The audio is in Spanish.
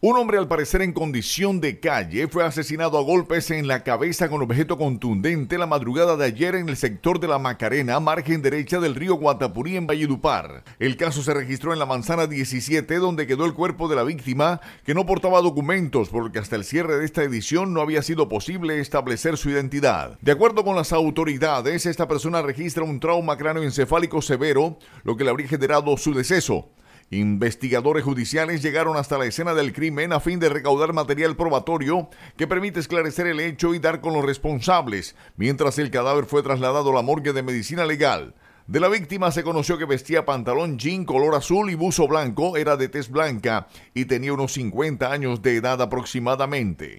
Un hombre al parecer en condición de calle fue asesinado a golpes en la cabeza con objeto contundente la madrugada de ayer en el sector de la Macarena, margen derecha del río Guatapurí en Valledupar. El caso se registró en la manzana 17 donde quedó el cuerpo de la víctima que no portaba documentos porque hasta el cierre de esta edición no había sido posible establecer su identidad. De acuerdo con las autoridades, esta persona registra un trauma cráneoencefálico severo, lo que le habría generado su deceso. Investigadores judiciales llegaron hasta la escena del crimen a fin de recaudar material probatorio que permite esclarecer el hecho y dar con los responsables, mientras el cadáver fue trasladado a la morgue de medicina legal. De la víctima se conoció que vestía pantalón jean color azul y buzo blanco, era de tez blanca y tenía unos 50 años de edad aproximadamente.